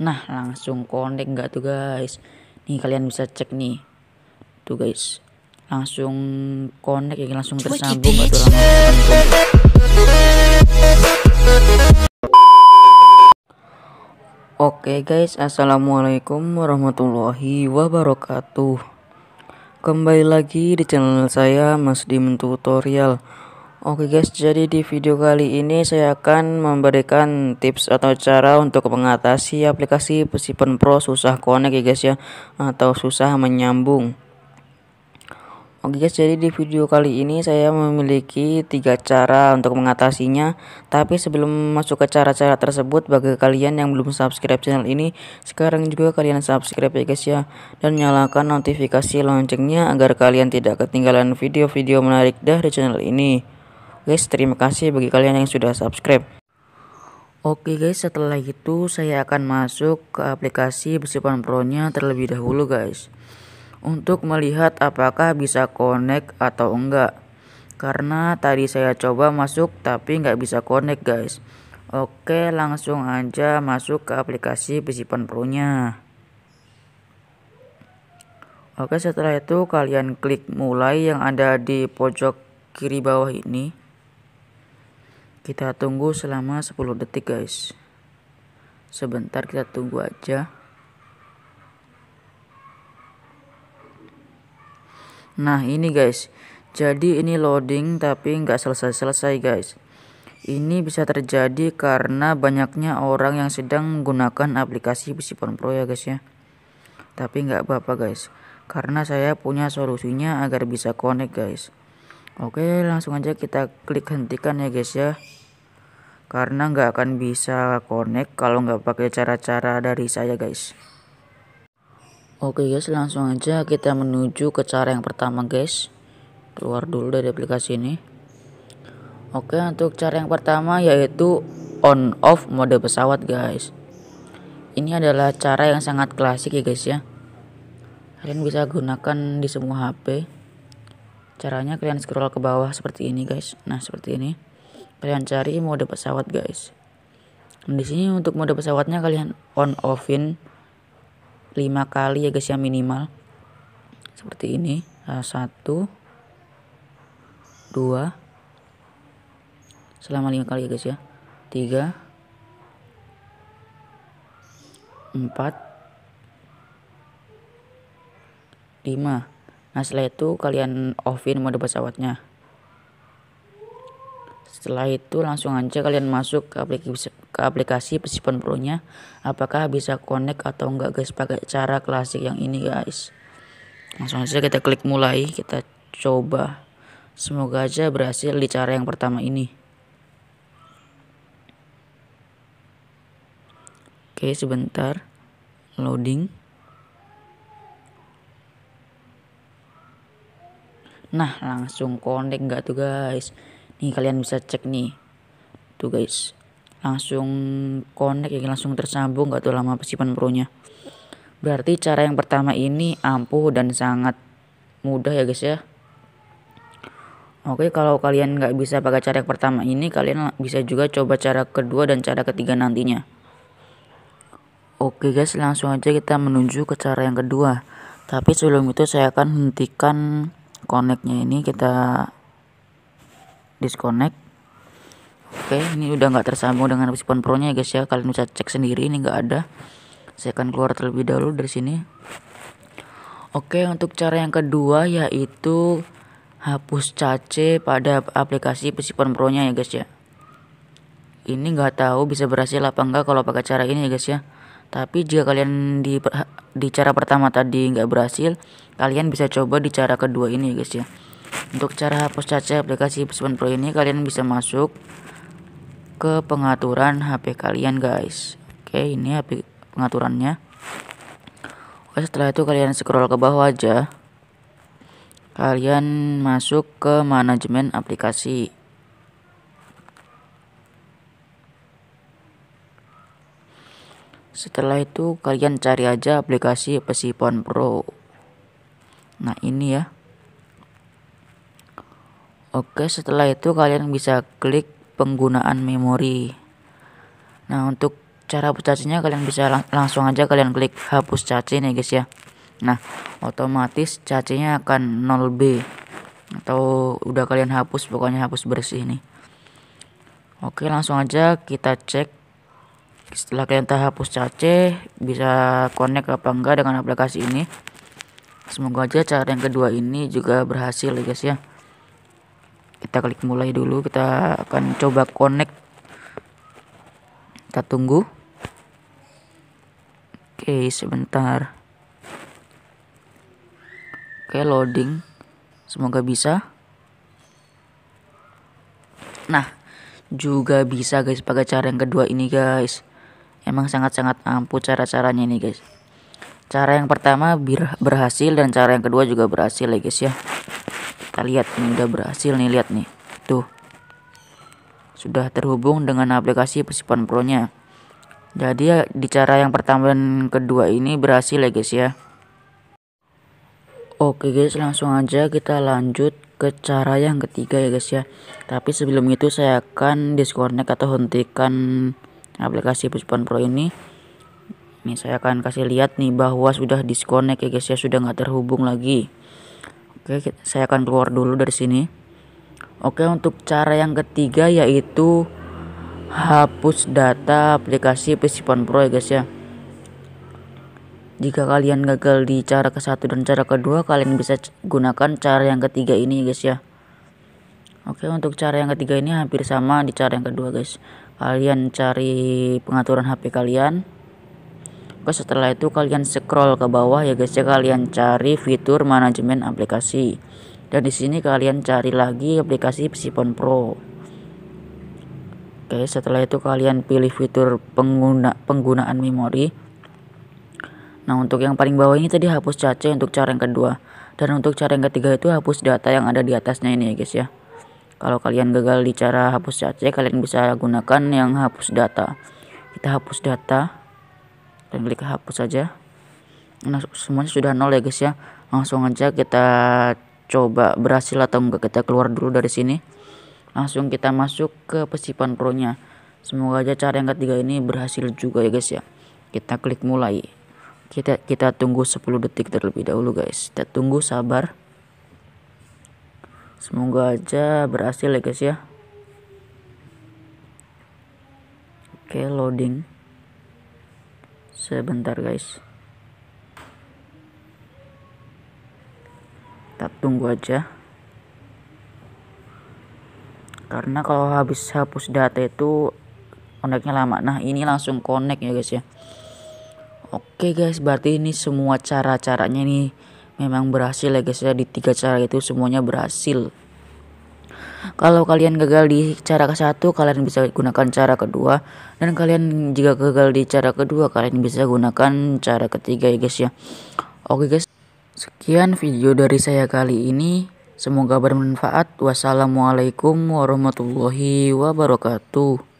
Nah langsung connect nggak tuh guys. Nih kalian bisa cek nih. Tuh guys. Langsung connect ya langsung tersambung nggak tuh langsung. Oke guys, assalamualaikum warahmatullahi wabarakatuh. Kembali lagi di channel saya Mas Dim Tutorial. Oke okay guys, jadi di video kali ini saya akan memberikan tips atau cara untuk mengatasi aplikasi Pesipen Pro susah connect ya guys ya atau susah menyambung. Oke okay guys, jadi di video kali ini saya memiliki tiga cara untuk mengatasinya. Tapi sebelum masuk ke cara-cara tersebut, bagi kalian yang belum subscribe channel ini, sekarang juga kalian subscribe ya guys ya, dan nyalakan notifikasi loncengnya agar kalian tidak ketinggalan video-video menarik dari channel ini. Guys, terima kasih bagi kalian yang sudah subscribe. Oke guys, setelah itu saya akan masuk ke aplikasi Besipan Pro-nya terlebih dahulu guys. Untuk melihat apakah bisa connect atau enggak. Karena tadi saya coba masuk tapi nggak bisa connect guys. Oke, langsung aja masuk ke aplikasi Besipan Pro-nya. Oke, setelah itu kalian klik mulai yang ada di pojok kiri bawah ini. Kita tunggu selama 10 detik guys. Sebentar kita tunggu aja. Nah ini guys, jadi ini loading tapi nggak selesai-selesai guys. Ini bisa terjadi karena banyaknya orang yang sedang menggunakan aplikasi Phone Pro ya guys ya. Tapi nggak apa-apa guys, karena saya punya solusinya agar bisa connect guys oke langsung aja kita klik hentikan ya guys ya karena nggak akan bisa connect kalau nggak pakai cara-cara dari saya guys oke guys langsung aja kita menuju ke cara yang pertama guys keluar dulu dari aplikasi ini oke untuk cara yang pertama yaitu on off mode pesawat guys ini adalah cara yang sangat klasik ya guys ya kalian bisa gunakan di semua HP caranya kalian scroll ke bawah seperti ini guys nah seperti ini kalian cari mode pesawat guys nah, di sini untuk mode pesawatnya kalian on offin 5 kali ya guys yang minimal seperti ini nah, satu dua selama lima kali ya guys ya tiga empat lima Nah setelah itu kalian offin mode pesawatnya. Setelah itu langsung aja kalian masuk ke aplikasi, ke aplikasi pesipon Pro nya. Apakah bisa connect atau enggak guys pakai cara klasik yang ini guys. Langsung aja kita klik mulai kita coba. Semoga aja berhasil di cara yang pertama ini. Oke sebentar loading Nah langsung connect nggak tuh guys. Nih kalian bisa cek nih. Tuh guys. Langsung connect ya langsung tersambung nggak tuh lama persiapan nya Berarti cara yang pertama ini ampuh dan sangat mudah ya guys ya. Oke, kalau kalian nggak bisa pakai cara yang pertama ini, kalian bisa juga coba cara kedua dan cara ketiga nantinya. Oke guys, langsung aja kita menuju ke cara yang kedua. Tapi sebelum itu saya akan hentikan connectnya ini kita disconnect oke ini udah nggak tersambung dengan respon Pro nya ya guys ya kalian bisa cek sendiri ini nggak ada saya akan keluar terlebih dahulu dari sini oke untuk cara yang kedua yaitu hapus cache pada aplikasi respon Pro nya ya guys ya ini nggak tahu bisa berhasil apa enggak kalau pakai cara ini ya guys ya tapi jika kalian di di cara pertama tadi nggak berhasil, kalian bisa coba di cara kedua ini ya guys ya. Untuk cara hapus cache aplikasi p Pro ini kalian bisa masuk ke pengaturan HP kalian guys. Oke, ini HP pengaturannya. Oke, setelah itu kalian scroll ke bawah aja. Kalian masuk ke manajemen aplikasi. Setelah itu kalian cari aja aplikasi Pesipon Pro. Nah, ini ya. Oke, setelah itu kalian bisa klik penggunaan memori. Nah, untuk cara hapus cacingnya kalian bisa lang langsung aja kalian klik hapus cacing ya guys ya. Nah, otomatis cacingnya akan 0B atau udah kalian hapus pokoknya hapus bersih nih. Oke, langsung aja kita cek setelah kalian tak hapus cache bisa connect apa enggak dengan aplikasi ini semoga aja cara yang kedua ini juga berhasil ya guys ya kita klik mulai dulu kita akan coba connect kita tunggu oke sebentar oke loading semoga bisa nah juga bisa guys pakai cara yang kedua ini guys emang sangat-sangat ampuh cara-caranya ini guys cara yang pertama berhasil dan cara yang kedua juga berhasil ya guys ya kita lihat ini udah berhasil nih lihat nih tuh sudah terhubung dengan aplikasi persipan pro nya jadi ya, di cara yang pertama dan kedua ini berhasil ya guys ya oke guys langsung aja kita lanjut ke cara yang ketiga ya guys ya tapi sebelum itu saya akan disconnect atau hentikan aplikasi Puspan Pro ini ini saya akan kasih lihat nih bahwa sudah disconnect ya guys ya sudah nggak terhubung lagi oke saya akan keluar dulu dari sini oke untuk cara yang ketiga yaitu hapus data aplikasi Puspan Pro ya guys ya jika kalian gagal di cara ke satu dan cara kedua kalian bisa gunakan cara yang ketiga ini ya, guys ya oke untuk cara yang ketiga ini hampir sama di cara yang kedua guys kalian cari pengaturan HP kalian Oke setelah itu kalian scroll ke bawah ya guys ya kalian cari fitur manajemen aplikasi dan di sini kalian cari lagi aplikasi Psipon Pro Oke setelah itu kalian pilih fitur pengguna penggunaan memori Nah untuk yang paling bawah ini tadi hapus cache untuk cara yang kedua dan untuk cara yang ketiga itu hapus data yang ada di atasnya ini ya guys ya kalau kalian gagal di cara hapus cache, kalian bisa gunakan yang hapus data. Kita hapus data dan klik hapus saja. Nah, semuanya sudah nol ya guys ya. Langsung aja kita coba berhasil atau enggak kita keluar dulu dari sini. Langsung kita masuk ke pesipan pro-nya. Semoga aja cara yang ketiga ini berhasil juga ya guys ya. Kita klik mulai. Kita kita tunggu 10 detik terlebih dahulu guys. Kita tunggu sabar semoga aja berhasil ya guys ya oke loading sebentar guys kita tunggu aja karena kalau habis hapus data itu koneknya lama nah ini langsung connect ya guys ya oke guys berarti ini semua cara-caranya nih memang berhasil ya guys ya di tiga cara itu semuanya berhasil kalau kalian gagal di cara ke satu kalian bisa gunakan cara kedua dan kalian jika gagal di cara kedua kalian bisa gunakan cara ketiga ya guys ya oke guys sekian video dari saya kali ini semoga bermanfaat wassalamualaikum warahmatullahi wabarakatuh